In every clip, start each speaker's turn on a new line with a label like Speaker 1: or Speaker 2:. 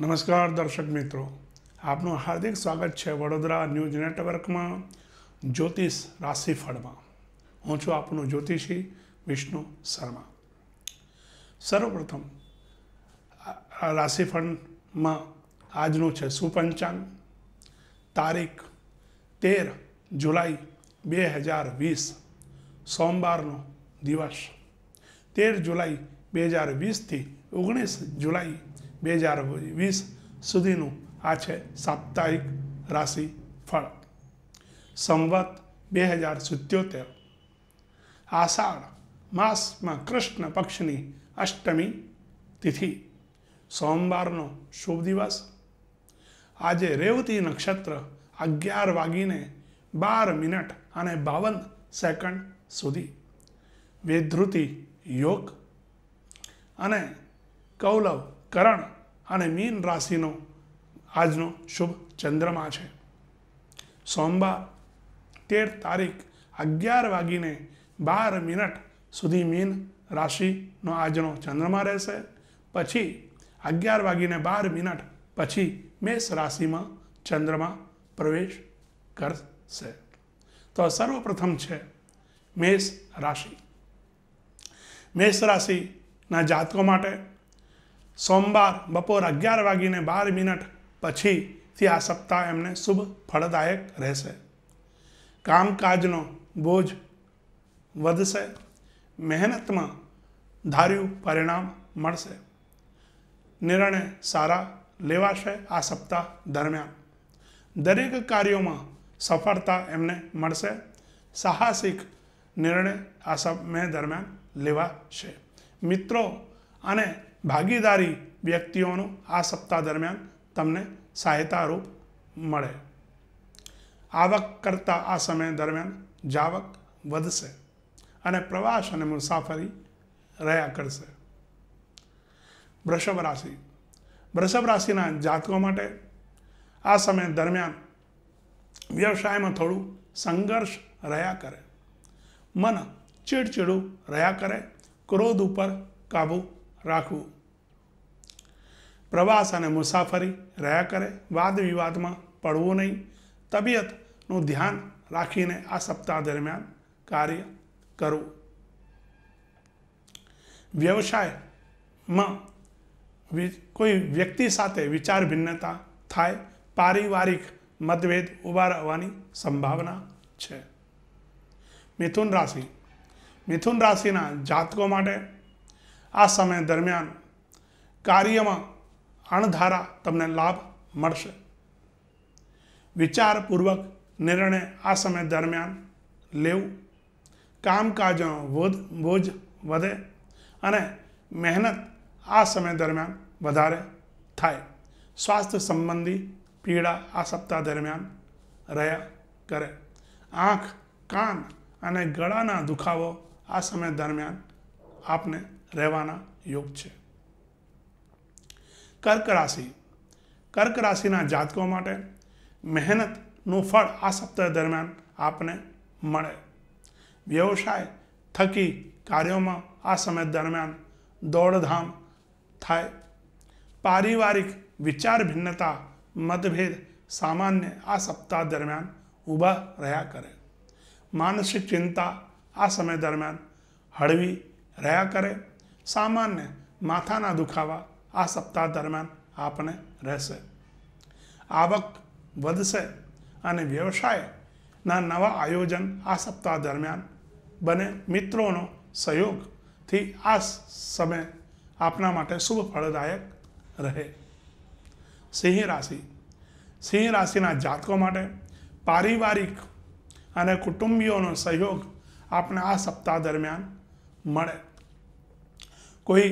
Speaker 1: નમસ્કાર દર્શક મિત્રો આપનું હાર્દિક સ્વાગત છે વડોદરા ન્યૂઝ નેટવર્કમાં જ્યોતિષ રાશિફળમાં હું છું આપનું જ્યોતિષી વિષ્ણુ શર્મા સર્વપ્રથમ રાશિફળમાં આજનું છે સુપંચાંગ તારીખ તેર જુલાઈ બે હજાર વીસ સોમવારનો દિવસ તેર જુલાઈ બે હજાર વીસથી ઓગણીસ જુલાઈ બે હજાર વીસ સુધીનું આ છે સાપ્તાહિક રાશિ ફળ સંવત બે હજાર સિત્યોતેર આષાઢ માસમાં કૃષ્ણ પક્ષની અષ્ટમી તિથિ સોમવારનો શુભ દિવસ આજે રેવતી નક્ષત્ર અગિયાર વાગીને બાર મિનિટ અને બાવન સેકન્ડ સુધી વેધૃતિ યોગ અને કૌલવ કરણ અને મીન રાશિનો આજનો શુભ ચંદ્રમા છે સોમવાર તેર તારીખ અગિયાર વાગીને બાર મિનિટ સુધી મીન રાશિનો આજનો ચંદ્રમા રહેશે પછી અગિયાર વાગીને બાર મિનિટ પછી મેષ રાશિમાં ચંદ્રમા પ્રવેશ કરશે તો સર્વપ્રથમ છે મેષ રાશિ મેષ રાશિના જાતકો માટે સોમવાર બપોર અગિયાર વાગીને બાર મિનિટ પછીથી આ સપ્તાહ એમને શુભ ફળદાયક રહેશે કામકાજનો બોજ વધશે મહેનતમાં ધાર્યું પરિણામ મળશે નિર્ણય સારા લેવાશે આ સપ્તાહ દરમિયાન દરેક કાર્યોમાં સફળતા એમને મળશે સાહસિક નિર્ણય આ સમય દરમિયાન લેવાશે મિત્રો અને ભાગીદારી વ્યક્તિઓનું આ સપ્તાહ દરમિયાન તમને સહાયતારૂપ મળે આવક કરતાં આ સમય દરમિયાન જાવક વધશે અને પ્રવાસ અને મુસાફરી રહ્યા કરશે વૃષભ રાશિ વૃષભ રાશિના જાતકો માટે આ સમય દરમિયાન વ્યવસાયમાં થોડું સંઘર્ષ રહ્યા કરે મન ચીડચીડું રહ્યા કરે ક્રોધ ઉપર કાબુ રાખવું પ્રવાસ અને મુસાફરી રહ્યા કરે વાદ વિવાદમાં પડવું નહીં તબિયતનું ધ્યાન રાખીને આ સપ્તાહ દરમિયાન કાર્ય કરવું વ્યવસાયમાં કોઈ વ્યક્તિ સાથે વિચાર ભિન્નતા થાય પારિવારિક મતભેદ ઊભા રહેવાની સંભાવના છે મિથુન રાશિ મિથુન રાશિના જાતકો માટે આ સમય દરમિયાન કાર્યમાં અણધારા તમને લાભ મળશે વિચારપૂર્વક નિર્ણય આ સમય દરમિયાન લેવું કામકાજનો બોધ બોજ વધે અને મહેનત આ સમય દરમિયાન વધારે થાય સ્વાસ્થ્ય સંબંધી પીડા આ સપ્તાહ દરમિયાન રહ્યા કરે આંખ કાન અને ગળાના દુખાવો આ સમય દરમિયાન આપને રહેવાના યોગ છે કર્ક રાશિ કર્ક રાશિના જાતકો માટે મહેનતનું ફળ આ સપ્તાહ દરમિયાન આપને મળે વ્યવસાય થકી કાર્યોમાં આ સમય દરમિયાન દોડધામ થાય પારિવારિક વિચાર ભિન્નતા મતભેદ સામાન્ય આ સપ્તાહ દરમિયાન ઊભા રહ્યા કરે માનસિક ચિંતા આ સમય દરમિયાન હળવી રહ્યા કરે સામાન્ય માથાના દુખાવા આ સપ્તાહ દરમિયાન આપણે રહેશે આવક વધશે અને વ્યવસાયના નવા આયોજન આ સપ્તાહ દરમિયાન બને મિત્રોનો સહયોગથી આ સમય આપના માટે શુભ ફળદાયક રહે સિંહ રાશિ સિંહ રાશિના જાતકો માટે પારિવારિક અને કુટુંબીઓનો સહયોગ આપણે આ સપ્તાહ દરમિયાન મળે કોઈ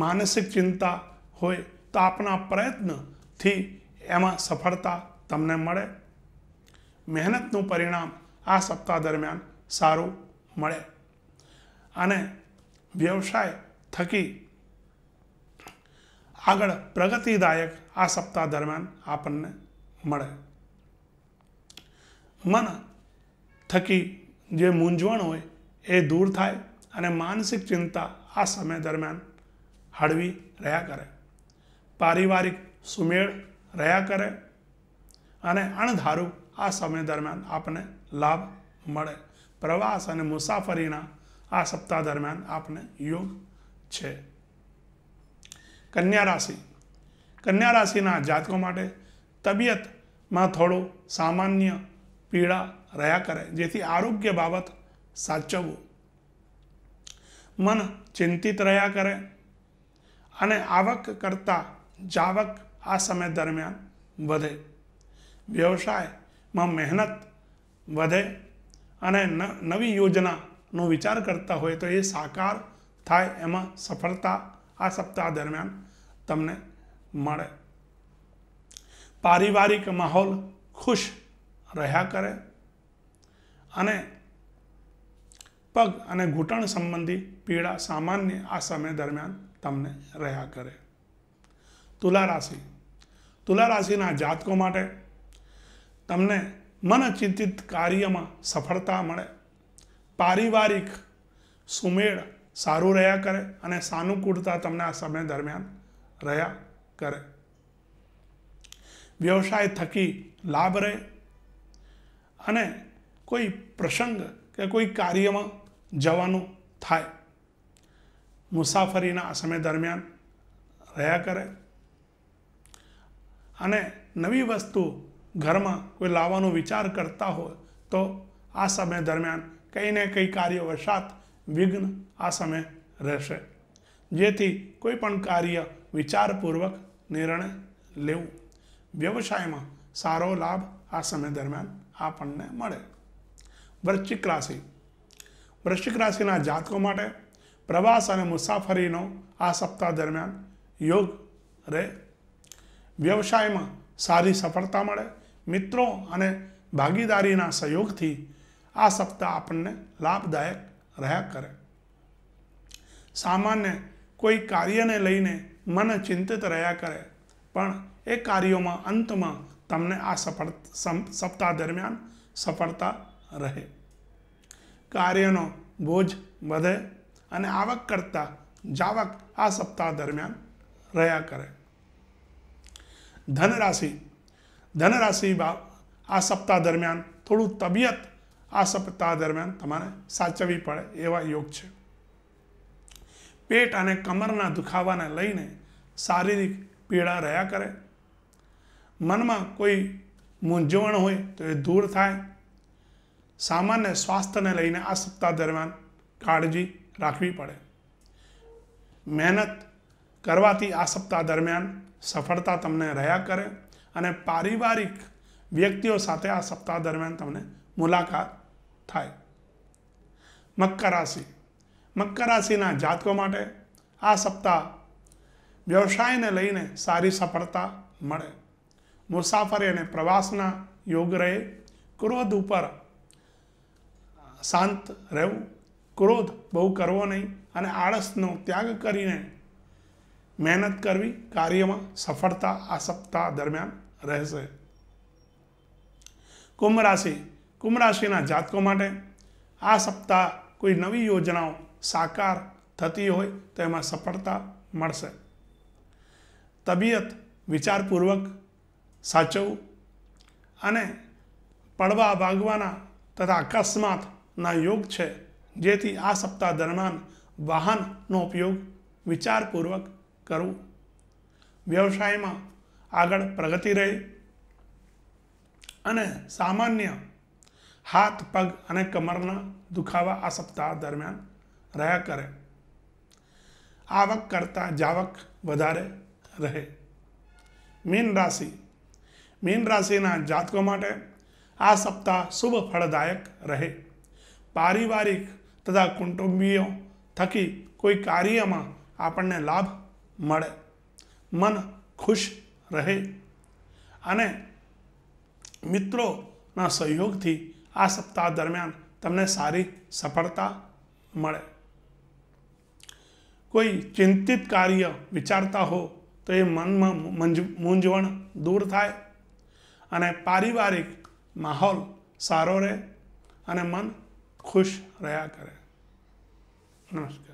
Speaker 1: માનસિક ચિંતા હોય તો આપણા પ્રયત્નથી એમાં સફળતા તમને મળે મહેનતનું પરિણામ આ સપ્તાહ દરમિયાન સારું મળે અને વ્યવસાય થકી આગળ પ્રગતિદાયક આ સપ્તાહ દરમિયાન આપણને મળે મન થકી જે મૂંઝવણ હોય એ દૂર થાય અને માનસિક ચિંતા આ સમય દરમિયાન હળવી રહ્યા કરે પારિવારિક સુમેળ રહ્યા કરે અને અણધારું આ સમય દરમિયાન આપને લાભ મળે પ્રવાસ અને મુસાફરીના આ સપ્તાહ દરમિયાન આપને યોગ છે કન્યા રાશિ કન્યા રાશિના જાતકો માટે તબિયતમાં થોડો સામાન્ય પીડા રહ્યા કરે જેથી આરોગ્ય બાબત સાચવવું મન ચિંતિત રહ્યા કરે અને આવક કરતાં જાવક આ સમય દરમિયાન વધે વ્યવસાયમાં મહેનત વધે અને નવી યોજનાનો વિચાર કરતા હોય તો એ સાકાર થાય એમાં સફળતા આ સપ્તાહ દરમિયાન તમને મળે પારિવારિક માહોલ ખુશ રહ્યા કરે અને પગ અને ઘૂંટણ સંબંધી પીડા સામાન્ય આ સમય દરમિયાન તમને રહ્યા કરે તુલા રાશિ તુલા રાશિના જાતકો માટે તમને મનચિંતિત કાર્યમાં સફળતા મળે પારિવારિક સુમેળ સારું રહ્યા કરે અને સાનુકૂળતા તમને આ સમય દરમિયાન રહ્યા કરે વ્યવસાય થકી લાભ રહે અને કોઈ પ્રસંગ કે કોઈ કાર્યમાં જવાનું થાય મુસાફરીના આ સમય દરમિયાન રહ્યા કરે અને નવી વસ્તુ ઘરમાં કોઈ લાવવાનો વિચાર કરતા હોય તો આ સમય દરમિયાન કંઈ ને કંઈ કાર્યવશાત વિઘ્ન આ સમય રહેશે જેથી કોઈ પણ કાર્ય વિચારપૂર્વક નિર્ણય લેવું વ્યવસાયમાં સારો લાભ આ સમય દરમિયાન આપણને મળે વૃશ્ચિક રાશિ વૃશ્ચિક રાશિના જાતકો માટે પ્રવાસ અને મુસાફરીનો આ સપ્તાહ દરમિયાન યોગ રહે વ્યવસાયમાં સારી સફળતા મળે મિત્રો અને ભાગીદારીના સહયોગથી આ સપ્તાહ આપણને લાભદાયક રહ્યા કરે સામાન્ય કોઈ કાર્યને લઈને મન ચિંતિત રહ્યા કરે પણ એ કાર્યોમાં અંતમાં તમને આ સફળ સપ્તાહ દરમિયાન સફળતા રહે કાર્યનો બોજ વધે અને આવક કરતાં જાવક આ સપ્તાહ દરમિયાન રહ્યા કરે ધનરાશિ ધનરાશિ આ સપ્તાહ દરમિયાન થોડું તબિયત આ સપ્તાહ દરમિયાન તમારે સાચવવી પડે એવા યોગ છે પેટ અને કમરના દુખાવાને લઈને શારીરિક પીડા રહ્યા કરે મનમાં કોઈ મૂંઝવણ હોય તો એ દૂર થાય સામાન્ય સ્વાસ્થ્યને લઈને આ સપ્તાહ દરમિયાન કાળજી રાખવી પડે મહેનત કરવાથી આ સપ્તાહ દરમિયાન સફળતા તમને રહ્યા કરે અને પારિવારિક વ્યક્તિઓ સાથે આ સપ્તાહ દરમિયાન તમને મુલાકાત થાય મકર રાશિ મકર રાશિના જાતકો માટે આ સપ્તાહ વ્યવસાયને લઈને સારી સફળતા મળે મુસાફરી અને પ્રવાસના યોગ રહે ક્રોધ ઉપર શાંત રહેવું ક્રોધ બહુ કરવો નહીં અને આળસનો ત્યાગ કરીને મહેનત કરવી કાર્યમાં સફળતા આ સપ્તાહ દરમિયાન રહેશે કુંભ રાશિ કુંભ રાશિના જાતકો માટે આ સપ્તાહ કોઈ નવી યોજનાઓ સાકાર થતી હોય તો એમાં સફળતા મળશે તબિયત વિચારપૂર્વક સાચવું અને પડવા ભાગવાના તથા અકસ્માતના યોગ છે જેથી આ સપ્તાહ દરમિયાન વાહનનો ઉપયોગ વિચારપૂર્વક કરવું વ્યવસાયમાં આગળ પ્રગતિ રહે અને સામાન્ય હાથ પગ અને કમરના દુખાવા આ સપ્તાહ દરમિયાન રહ્યા કરે આવક કરતાં જાવક વધારે રહે મીન રાશિ મીન રાશિના જાતકો માટે આ સપ્તાહ શુભ ફળદાયક રહે પારિવારિક તથા કુટુંબીઓ થકી કોઈ કાર્યમાં આપણને લાભ મળે મન ખુશ રહે અને મિત્રોના સહયોગથી આ સપ્તાહ દરમિયાન તમને સારી સફળતા મળે કોઈ ચિંતિત કાર્ય વિચારતા હો તો એ મનમાં મંજ મૂંઝવણ દૂર થાય અને પારિવારિક માહોલ સારો રહે અને મન ખુશ રહ્યા કરે નમસ્કાર